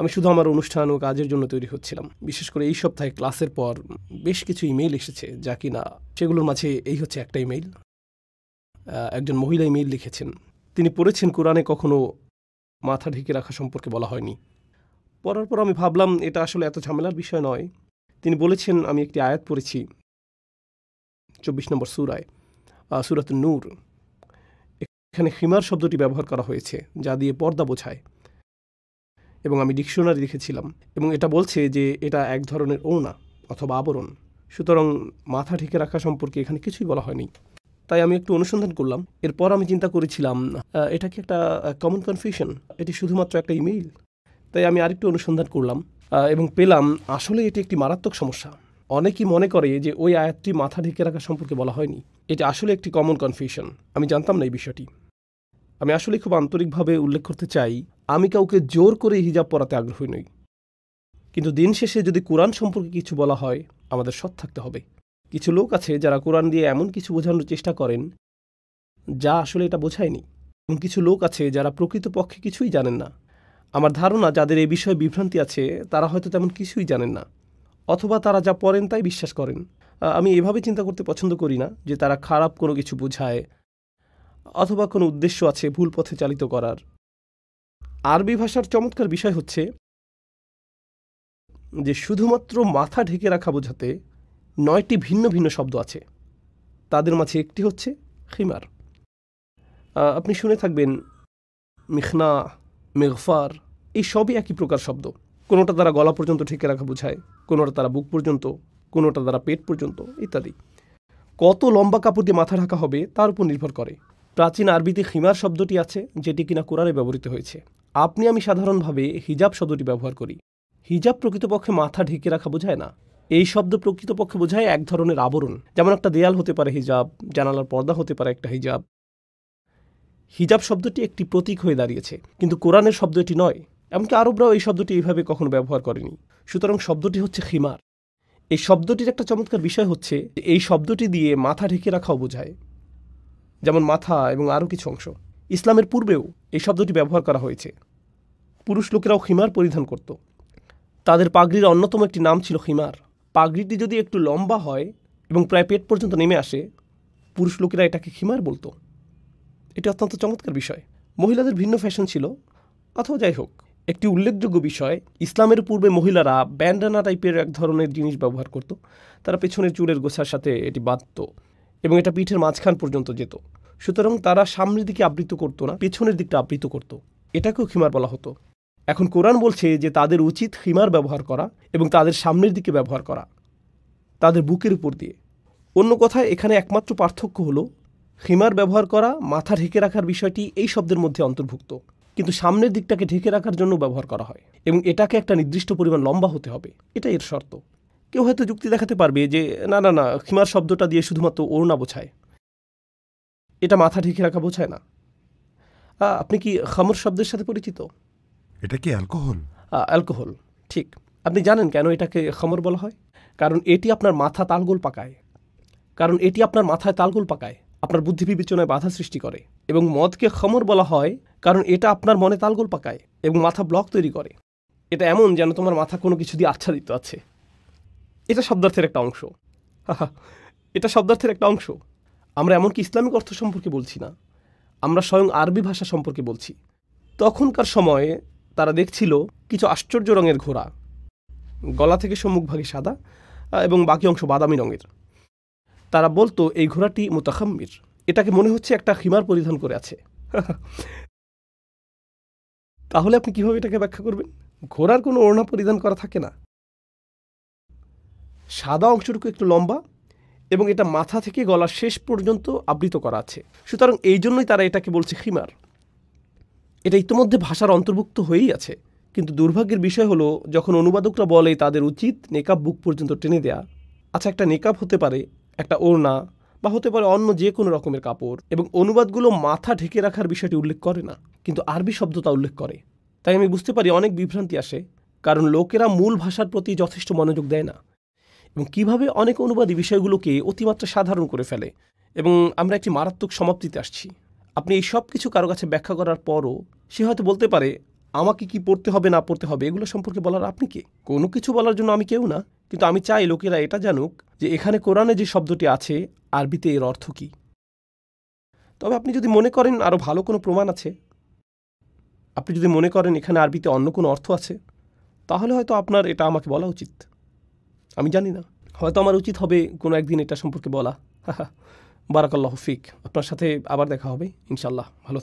আমি শুধু আমার অনুষ্ঠান ও কাজের জন্য তৈরি হচ্ছিলাম বিশেষ করে এই সপ্তাহে ক্লাসের পর বেশ কিছু ইমেইল এসেছে যা কি না সেগুলোর মাঝে এই হচ্ছে একটা ইমেইল একজন মহিলা ইমেইল লিখেছেন তিনি পড়েছেন কোরআনে কখনো মাথা ঢেকে রাখা সম্পর্কে বলা হয়নি পড়ার পর আমি ভাবলাম এটা আসলে এত ঝামেলার বিষয় নয় তিনি বলেছেন আমি একটি আয়াত পড়েছি চব্বিশ নম্বর সুরায় সুরাত নূর এখানে হিমার শব্দটি ব্যবহার করা হয়েছে যা দিয়ে পর্দা বোঝায় এবং আমি ডিকশনারি দেখেছিলাম এবং এটা বলছে যে এটা এক ধরনের ওড়না অথবা আবরণ সুতরাং মাথা ঢেকে রাখা সম্পর্কে এখানে কিছুই বলা হয়নি তাই আমি একটু অনুসন্ধান করলাম এরপর আমি চিন্তা করেছিলাম এটা কি একটা কমন কনফিউশন এটি শুধুমাত্র একটা ইমেইল তাই আমি আরেকটু অনুসন্ধান করলাম এবং পেলাম আসলে এটি একটি মারাত্মক সমস্যা অনেকেই মনে করে যে ওই আয়াতটি মাথা ঢেকে রাখা সম্পর্কে বলা হয়নি এটি আসলে একটি কমন কনফিউশন আমি জানতাম না এই বিষয়টি আমি আসলে খুব আন্তরিকভাবে উল্লেখ করতে চাই আমি কাউকে জোর করে হিজাব পরাতে আগ্রহী নই কিন্তু দিন শেষে যদি কোরআন সম্পর্কে কিছু বলা হয় আমাদের সৎ থাকতে হবে কিছু লোক আছে যারা কোরআন দিয়ে এমন কিছু বোঝানোর চেষ্টা করেন যা আসলে এটা বোঝায়নি এবং কিছু লোক আছে যারা প্রকৃতপক্ষে কিছুই জানেন না আমার ধারণা যাদের এই বিষয়ে বিভ্রান্তি আছে তারা হয়তো তেমন কিছুই জানেন না অথবা তারা যা পড়েন তাই বিশ্বাস করেন আমি এভাবে চিন্তা করতে পছন্দ করি না যে তারা খারাপ কোনো কিছু বোঝায় অথবা কোনো উদ্দেশ্য আছে ভুল পথে চালিত করার আরবি ভাষার চমৎকার বিষয় হচ্ছে যে শুধুমাত্র মাথা ঢেকে রাখা বোঝাতে নয়টি ভিন্ন ভিন্ন শব্দ আছে তাদের মাঝে একটি হচ্ছে খিমার আপনি শুনে থাকবেন মিখনা মেঘফার এই সবই একই প্রকার শব্দ কোনোটা তারা গলা পর্যন্ত ঢেকে রাখা বোঝায় কোনোটা তারা বুক পর্যন্ত কোনোটা তারা পেট পর্যন্ত ইত্যাদি কত লম্বা কাপড় দিয়ে মাথা ঢাকা হবে তার উপর নির্ভর করে প্রাচীন আরবিতে খিমার শব্দটি আছে যেটি কিনা কোরআনে ব্যবহৃত হয়েছে আপনি আমি সাধারণভাবে হিজাব শব্দটি ব্যবহার করি হিজাব প্রকৃতপক্ষে মাথা ঢেকে রাখা বোঝায় না এই শব্দ প্রকৃতপক্ষে বোঝায় এক ধরনের আবরণ যেমন একটা দেয়াল হতে পারে হিজাব জানালার পর্দা হতে পারে একটা হিজাব হিজাব শব্দটি একটি প্রতীক হয়ে দাঁড়িয়েছে কিন্তু কোরআনের শব্দ এটি নয় এমনকি আরবরাও এই শব্দটি এইভাবে কখনো ব্যবহার করেনি সুতরাং শব্দটি হচ্ছে খিমার এই শব্দটির একটা চমৎকার বিষয় হচ্ছে এই শব্দটি দিয়ে মাথা ঢেকে রাখাও বোঝায় যেমন মাথা এবং আরও কিছু অংশ ইসলামের পূর্বেও এই শব্দটি ব্যবহার করা হয়েছে পুরুষ লোকেরাও হিমার পরিধান করত তাদের পাগড়ির অন্যতম একটি নাম ছিল হিমার পাগড়িটি যদি একটু লম্বা হয় এবং প্রায় পেট পর্যন্ত নেমে আসে পুরুষ লোকেরা এটাকে খিমার বলতো এটি অত্যন্ত চমৎকার বিষয় মহিলাদের ভিন্ন ফ্যাশন ছিল অথবা যাই হোক একটি উল্লেখযোগ্য বিষয় ইসলামের পূর্বে মহিলারা ব্যান্ডানা টাইপের এক ধরনের জিনিস ব্যবহার করত তারা পেছনের চুলের গোছার সাথে এটি বাঁধত এবং এটা পিঠের মাঝখান পর্যন্ত যেত সুতরাং তারা সামনের দিকে আবৃত করতো না পেছনের দিকটা আবৃত করত এটাকেও খিমার বলা হতো এখন কোরআন বলছে যে তাদের উচিত খিমার ব্যবহার করা এবং তাদের সামনের দিকে ব্যবহার করা তাদের বুকের উপর দিয়ে অন্য কথায় এখানে একমাত্র পার্থক্য হলো খিমার ব্যবহার করা মাথা ঢেকে রাখার বিষয়টি এই শব্দের মধ্যে অন্তর্ভুক্ত কিন্তু সামনের দিকটাকে ঢেকে রাখার জন্য ব্যবহার করা হয় এবং এটাকে একটা নির্দিষ্ট পরিমাণ লম্বা হতে হবে এটা এর শর্ত কেউ হয়তো যুক্তি দেখাতে পারবে যে না না না খিমার শব্দটা দিয়ে শুধুমাত্র ওড়না বোঝায় এটা মাথা ঢেকে রাখা বোঝায় না আপনি কি খামর শব্দের সাথে পরিচিত এটা কি অ্যালকোহল অ্যালকোহল ঠিক আপনি জানেন কেন এটাকে খামর বলা হয় কারণ এটি আপনার মাথা তালগোল পাকায় কারণ এটি আপনার মাথায় তালগোল পাকায় আপনার বুদ্ধি বিবেচনায় বাধা সৃষ্টি করে এবং মদকে খমর বলা হয় কারণ এটা আপনার মনে তালগোল পাকায় এবং মাথা ব্লক তৈরি করে এটা এমন যেন তোমার মাথা কোনো কিছু দিয়ে আচ্ছাদিত আছে এটা শব্দার্থের একটা অংশ এটা শব্দার্থের একটা অংশ আমরা এমনকি ইসলামিক অর্থ সম্পর্কে বলছি না আমরা স্বয়ং আরবি ভাষা সম্পর্কে বলছি তখনকার সময়ে তারা দেখছিল কিছু আশ্চর্য রঙের ঘোড়া গলা থেকে সম্মুখভাগে সাদা এবং বাকি অংশ বাদামি রঙের তারা বলতো এই ঘোড়াটি মোতাখাম্মির এটাকে মনে হচ্ছে একটা হিমার পরিধান করে আছে তাহলে আপনি কিভাবে এটাকে ব্যাখ্যা করবেন ঘোড়ার কোনো ওড়না পরিধান করা থাকে না সাদা অংশটুকু একটু লম্বা এবং এটা মাথা থেকে গলা শেষ পর্যন্ত আবৃত করা আছে সুতরাং এই জন্যই তারা এটাকে বলছে খিমার এটা ইতিমধ্যে ভাষার অন্তর্ভুক্ত হয়েই আছে কিন্তু দুর্ভাগ্যের বিষয় হলো যখন অনুবাদকরা বলে তাদের উচিত নেকাব বুক পর্যন্ত টেনে দেয়া আচ্ছা একটা নেকাব হতে পারে একটা ওড়না বা হতে পারে অন্য যে কোনো রকমের কাপড় এবং অনুবাদগুলো মাথা ঢেকে রাখার বিষয়টি উল্লেখ করে না কিন্তু আরবি শব্দ তা উল্লেখ করে তাই আমি বুঝতে পারি অনেক বিভ্রান্তি আসে কারণ লোকেরা মূল ভাষার প্রতি যথেষ্ট মনোযোগ দেয় না এবং কীভাবে অনেক অনুবাদী বিষয়গুলোকে অতিমাত্রা সাধারণ করে ফেলে এবং আমরা একটি মারাত্মক সমাপ্তিতে আসছি আপনি এই সব কিছু কারো কাছে ব্যাখ্যা করার পরও সে হয়তো বলতে পারে আমাকে কি পড়তে হবে না পড়তে হবে এগুলো সম্পর্কে বলার আপনি কে কোনো কিছু বলার জন্য আমি কেউ না কিন্তু আমি চাই লোকেরা এটা জানুক যে এখানে কোরআনে যে শব্দটি আছে আরবিতে এর অর্থ কী তবে আপনি যদি মনে করেন আরও ভালো কোনো প্রমাণ আছে আপনি যদি মনে করেন এখানে আরবিতে অন্য কোনো অর্থ আছে তাহলে হয়তো আপনার এটা আমাকে বলা উচিত আমি জানি না হয়তো আমার উচিত হবে কোনো একদিন এটা সম্পর্কে বলা বারাকাল্লাহ হফিক আপনার সাথে আবার দেখা হবে ইনশাল্লাহ ভালো